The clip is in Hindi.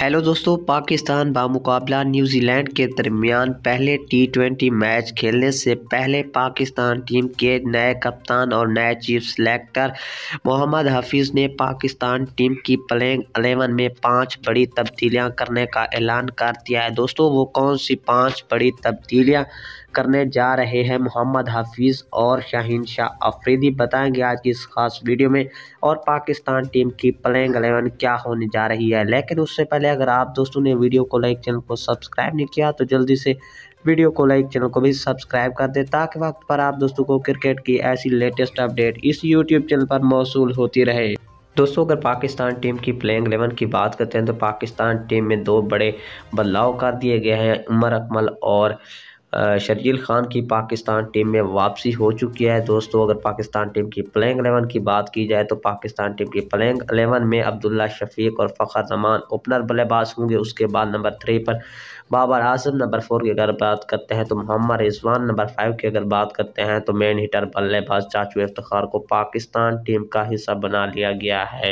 हेलो दोस्तों पाकिस्तान बामुकाबला न्यूजीलैंड के दरमियान पहले टी ट्वेंटी मैच खेलने से पहले पाकिस्तान टीम के नए कप्तान और नए चीफ सेलेक्टर मोहम्मद हफीज़ ने पाकिस्तान टीम की प्लेइंग अलेवन में पांच बड़ी तब्दीलियां करने का ऐलान कर दिया है दोस्तों वो कौन सी पांच बड़ी तब्दीलियां करने जा रहे हैं मोहम्मद हफीज़ और शाहीन शाह अफरीदी बताएंगे आज की इस खास वीडियो में और पाकिस्तान टीम की प्लेइंग अलेवन क्या होने जा रही है लेकिन उससे पहले पहले अगर आप दोस्तों ने वीडियो को लाइक चैनल को सब्सक्राइब नहीं किया तो जल्दी से वीडियो को लाइक चैनल को भी सब्सक्राइब कर दे ताकि वक्त पर आप दोस्तों को क्रिकेट की ऐसी लेटेस्ट अपडेट इस यूट्यूब चैनल पर मौसू होती रहे दोस्तों अगर पाकिस्तान टीम की प्लेइंग एलेवन की बात करते हैं तो पाकिस्तान टीम में दो बड़े बदलाव कर दिए गए हैं उमर अकमल और शर्जील खान की पाकिस्तान टीम में वापसी हो चुकी है दोस्तों अगर पाकिस्तान टीम की प्लेइंग एलेवन की बात की जाए तो पाकिस्तान टीम की प्लेइंग एलेवन में अब्दुल्ला शफीक और फ़खर जमान ओपनर बल्लेबाज होंगे उसके बाद नंबर थ्री पर बाबर आजम नंबर फोर की अगर बात करते हैं तो मोहम्मद रिजवान नंबर फाइव की अगर बात करते हैं तो मेन हिटर बल्लेबाज चाचू इफ्तार को पाकिस्तान टीम का हिस्सा बना लिया गया है